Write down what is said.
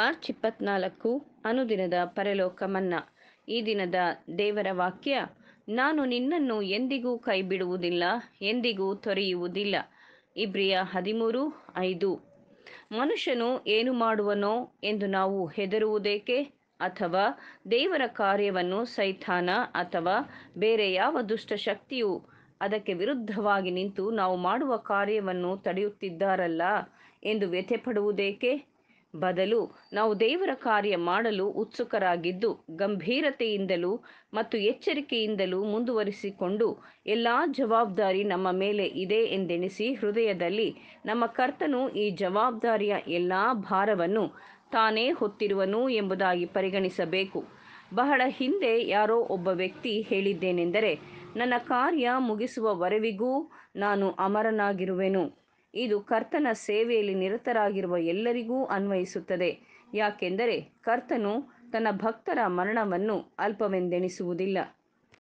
March ಇಪ್ಪತ್ನಾಲ್ಕು ಅನುದಿನದ ಪರಲೋಕ ಮನ್ನಾ ಈ ದಿನದ ದೇವರ ವಾಕ್ಯ ನಾನು ನಿನ್ನನ್ನು ಎಂದಿಗೂ ಕೈಬಿಡುವುದಿಲ್ಲ ಎಂದಿಗೂ ತೊರೆಯುವುದಿಲ್ಲ ಇಬ್ರಿಯ ಹದಿಮೂರು ಐದು ಮನುಷ್ಯನು ಏನು ಮಾಡುವನೋ ಎಂದು ನಾವು ಹೆದರುವುದೇಕೆ ಅಥವಾ ದೇವರ ಕಾರ್ಯವನ್ನು ಸೈಥಾನ ಅಥವಾ ಬೇರೆ ಯಾವ ದುಷ್ಟಶಕ್ತಿಯು ಅದಕ್ಕೆ ವಿರುದ್ಧವಾಗಿ ನಿಂತು ನಾವು ಮಾಡುವ ಕಾರ್ಯವನ್ನು ತಡೆಯುತ್ತಿದ್ದಾರಲ್ಲ ಎಂದು ವ್ಯಥೆಪಡುವುದೇಕೆ ಬದಲು ನಾವು ದೇವರ ಕಾರ್ಯ ಮಾಡಲು ಉತ್ಸುಕರಾಗಿದ್ದು ಗಂಭೀರತೆಯಿಂದಲೂ ಮತ್ತು ಎಚ್ಚರಿಕೆಯಿಂದಲೂ ಮುಂದುವರಿಸಿಕೊಂಡು ಎಲ್ಲ ಜವಾಬ್ದಾರಿ ನಮ್ಮ ಮೇಲೆ ಇದೆ ಎಂದೆನಿಸಿ ಹೃದಯದಲ್ಲಿ ನಮ್ಮ ಕರ್ತನು ಈ ಜವಾಬ್ದಾರಿಯ ಎಲ್ಲ ಭಾರವನ್ನು ತಾನೇ ಹೊತ್ತಿರುವನು ಎಂಬುದಾಗಿ ಪರಿಗಣಿಸಬೇಕು ಬಹಳ ಹಿಂದೆ ಯಾರೋ ಒಬ್ಬ ವ್ಯಕ್ತಿ ಹೇಳಿದ್ದೇನೆಂದರೆ ನನ್ನ ಕಾರ್ಯ ಮುಗಿಸುವವರೆವಿಗೂ ನಾನು ಅಮರನಾಗಿರುವೆನು ಇದು ಕರ್ತನ ಸೇವೆಯಲ್ಲಿ ನಿರತರಾಗಿರುವ ಎಲ್ಲರಿಗೂ ಅನ್ವಯಿಸುತ್ತದೆ ಯಾಕೆಂದರೆ ಕರ್ತನು ತನ್ನ ಭಕ್ತರ ಮರಣವನ್ನು ಅಲ್ಪವೆಂದೆಣಿಸುವುದಿಲ್ಲ